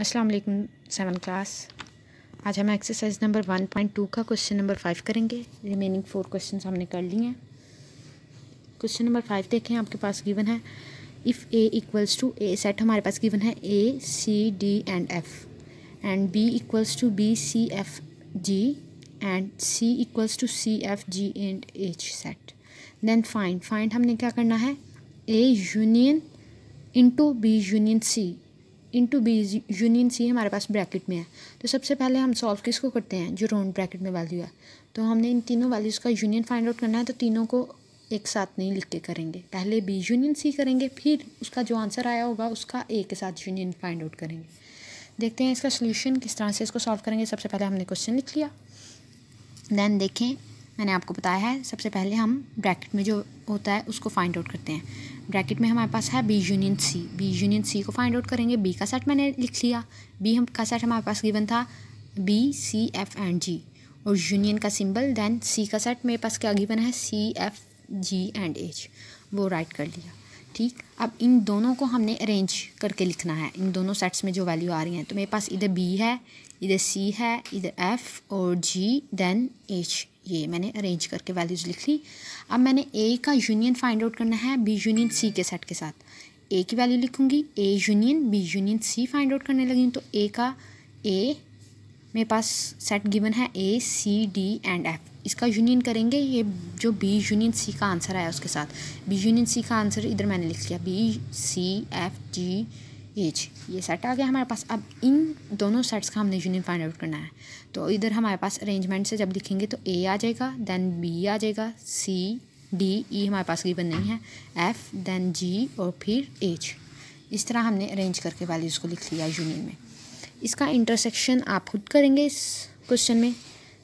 अस्सलाम वालेकुम seven class आज हम exercise number one point two का क्वेश्चन नंबर फाइव करेंगे रिमेनिंग फोर क्वेश्चन हमने कर लिए हैं क्वेश्चन नंबर फाइव देखें आपके पास गिवन है if A equals to A set हमारे पास गिवन है A C D and F and B equals to B C F G and C equals to C F G and H set then find find हमने क्या करना है A union into B union C into B union C हमारे पास bracket में है तो सबसे पहले हम सॉल्व किसको करते हैं जो राउंड ब्रैकेट में वैल्यू है तो हमने इन तीनों वैल्यूज़ का यूनियन फाइंड आउट करना है तो तीनों को एक साथ नहीं लिख के करेंगे पहले बी यूनियन सी करेंगे फिर उसका जो आंसर आया होगा उसका ए के साथ यूनियन फाइंड आउट करेंगे देखते हैं इसका सोल्यूशन किस तरह से इसको सॉल्व करेंगे सबसे पहले हमने क्वेश्चन लिख लिया देन देखें मैंने आपको बताया है सबसे पहले हम ब्रैकेट में जो होता है उसको फाइंड आउट करते हैं ब्रैकेट में हमारे पास है B union C B union C को फाइंड आउट करेंगे बी का सेट मैंने लिख लिया बी हम का सेट हमारे पास गिवन था B C F and G और यूनियन का सिंबल देन सी का सेट मेरे पास क्या गिवन है C F G and H वो राइट कर लिया ठीक अब इन दोनों को हमने अरेंज करके लिखना है इन दोनों सेट्स में जो वैल्यू आ रही हैं तो मेरे पास इधर बी है इधर सी है इधर एफ और जी देन एच ये मैंने अरेंज करके वैल्यूज़ लिख ली अब मैंने ए का यूनियन फाइंड आउट करना है बी यूनियन सी के सेट के साथ ए की वैल्यू लिखूंगी A union B union C find out करने लगी तो ए का ए मेरे पास सेट गिवन है A C D and F इसका यूनियन करेंगे ये जो बी यूनियन सी का आंसर आया उसके साथ बी यूनियन सी का आंसर इधर मैंने लिख लिया B C F G H ये सेट आ गया हमारे पास अब इन दोनों सेट्स का हमने यूनियन फाइंड आउट करना है तो इधर हमारे पास अरेंजमेंट से जब लिखेंगे तो ए आ जाएगा देन बी आ जाएगा सी डी ई हमारे पास गिवन नहीं है एफ देन जी और फिर एच इस तरह हमने अरेंज करके वैल्यूज़ को लिख लिया यूनियन में इसका इंटरसेक्शन आप खुद करेंगे इस क्वेश्चन में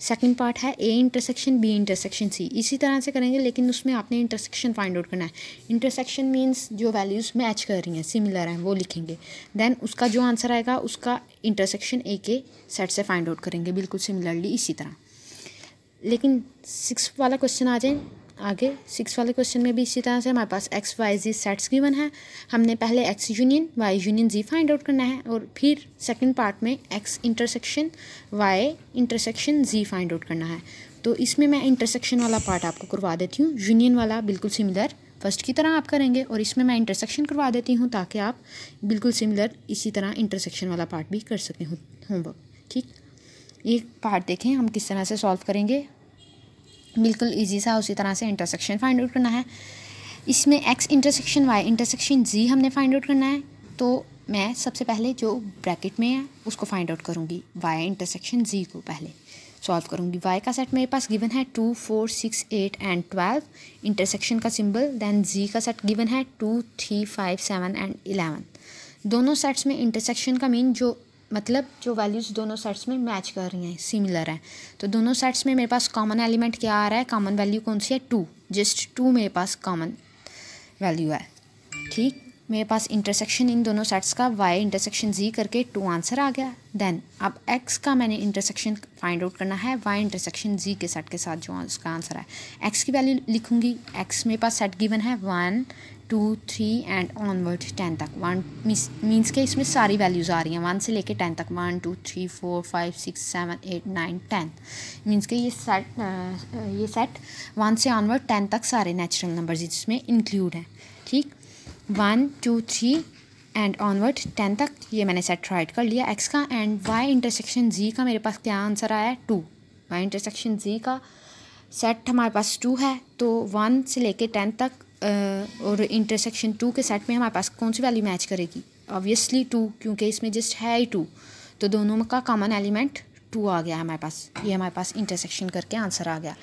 सेकंड पार्ट है A intersection B intersection C इसी तरह से करेंगे लेकिन उसमें आपने इंटरसेक्शन फाइंड आउट करना है इंटरसेक्शन मीन्स जो वैल्यूज़ मैच कर रही हैं सिमिलर हैं वो लिखेंगे देन उसका जो आंसर आएगा उसका इंटरसेक्शन ए के सेट से फाइंड आउट करेंगे बिल्कुल सिमिलरली इसी तरह लेकिन सिक्स वाला क्वेश्चन आ जाए आगे सिक्स वाले क्वेश्चन में भी इसी तरह से हमारे पास X Y G sets given है हमने पहले X union Y union G find out करना है और फिर सेकंड पार्ट में X intersection Y intersection G find out करना है तो इसमें मैं इंटरसेक्शन वाला पार्ट आपको करवा देती हूँ यूनियन वाला बिल्कुल सिमिलर फर्स्ट की तरह आप करेंगे और इसमें मैं इंटरसेक्शन करवा देती हूँ ताकि आप बिल्कुल सिमिलर इसी तरह इंटरसेक्शन वाला पार्ट भी कर सकें होमवर्क ठीक एक पार्ट देखें हम किस तरह से सॉल्व करेंगे बिल्कुल ईजी सा उसी तरह से इंटरसेक्शन फाइंड आउट करना है इसमें X intersection Y intersection G हमने फाइंड आउट करना है तो मैं सबसे पहले जो ब्रैकेट में है उसको फाइंड आउट करूँगी वाई इंटरसेक्शन जी को पहले सॉल्व करूँगी वाई का सेट मेरे पास गिवन है two four six eight and twelve intersection का सिंबल देन जी का सेट गिवन है two three five seven and eleven दोनों सेट्स में इंटरसेक्शन का मीन जो मतलब जो वैल्यूज़ दोनों सेट्स में मैच कर रही हैं सिमिलर हैं तो दोनों सेट्स में मेरे पास कॉमन एलिमेंट क्या आ रहा है कॉमन वैल्यू कौन सी है टू जस्ट टू मेरे पास कॉमन वैल्यू है ठीक मेरे पास इंटरसेक्शन इन दोनों सेट्स का वाई इंटरसेक्शन जी करके टू आंसर आ गया देन अब एक्स का मैंने इंटरसेक्शन फाइंड आउट करना है वाई इंटरसेक्शन जी के सेट के साथ जो उसका आंसर है एक्स की वैल्यू लिखूंगी एक्स मेरे पास सेट गिवन है one two three and onward ten तक वन मीन्स के इसमें सारी वैल्यूज़ आ रही हैं वन से लेके टेन तक one two three four five six seven eight nine ten means के ये सेट ये सेट वन से ऑनवर्ड टेन तक सारे नेचुरल नंबर्स इसमें इंक्लूड हैं ठीक one two three and onward ten तक ये मैंने सेट राइट कर लिया एक्स का एंड वाई इंटरसेक्शन जी का मेरे पास क्या आंसर आया टू वाई इंटरसेक्शन जी का सेट हमारे पास टू है तो वन से लेके टेन तक और इंटरसेक्शन टू के सेट में हमारे पास कौन सी वैल्यू मैच करेगी ऑब्वियसली टू क्योंकि इसमें जस्ट है ही टू तो दोनों का कॉमन एलिमेंट टू आ गया हमारे पास ये हमारे पास इंटरसेक्शन करके आंसर आ गया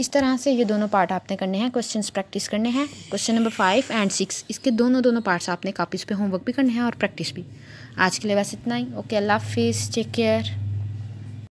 इस तरह से ये दोनों पार्ट आपने करने हैं क्वेश्चन प्रैक्टिस करने हैं question number five and six इसके दोनों दोनों पार्ट्स आपने कापीज़ पे होमवर्क भी करने हैं और प्रैक्टिस भी आज के लिए बस इतना ही ओके अल्लाह हाफिज़ टेक केयर